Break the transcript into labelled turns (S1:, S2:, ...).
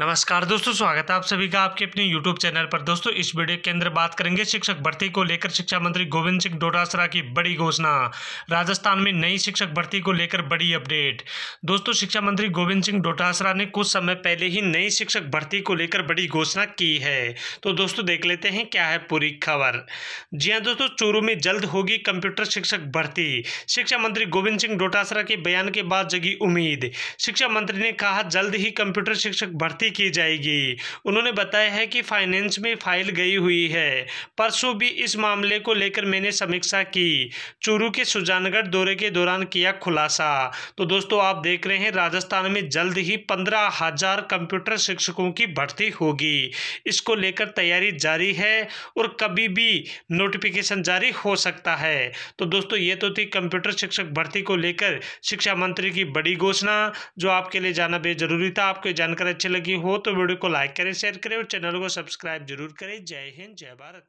S1: नमस्कार दोस्तों स्वागत है आप सभी का आपके अपने YouTube चैनल पर दोस्तों इस वीडियो के अंदर बात करेंगे शिक्षक भर्ती को लेकर शिक्षा मंत्री गोविंद सिंह डोटासरा की बड़ी घोषणा राजस्थान में नई शिक्षक भर्ती को लेकर बड़ी अपडेट दोस्तों शिक्षा मंत्री गोविंद सिंह डोटासरा ने कुछ समय पहले ही नई शिक्षक भर्ती को लेकर बड़ी घोषणा की है तो दोस्तों देख लेते हैं क्या है पूरी खबर जी हाँ दोस्तों चोरू में जल्द होगी कंप्यूटर शिक्षक भर्ती शिक्षा मंत्री गोविंद सिंह डोटासरा के बयान के बाद जगी उम्मीद शिक्षा मंत्री ने कहा जल्द ही कंप्यूटर शिक्षक भर्ती नियुक्ति की जाएगी उन्होंने बताया है कि फाइनेंस में फाइल गई हुई है परसों भी इस मामले को लेकर मैंने समीक्षा की चूरू के सुजानगढ़ दौरे के दौरान किया खुलासा तो दोस्तों आप देख रहे हैं राजस्थान में जल्द ही पंद्रह हजार कंप्यूटर शिक्षकों की भर्ती होगी इसको लेकर तैयारी जारी है और कभी भी नोटिफिकेशन जारी हो सकता है तो दोस्तों ये तो थी कंप्यूटर शिक्षक भर्ती को लेकर शिक्षा मंत्री की बड़ी घोषणा जो आपके लिए जाना बेहद जरूरी था आपको जानकर अच्छी लगी हो तो वीडियो को लाइक करें शेयर करें और चैनल को सब्सक्राइब जरूर करें जय हिंद जय भारत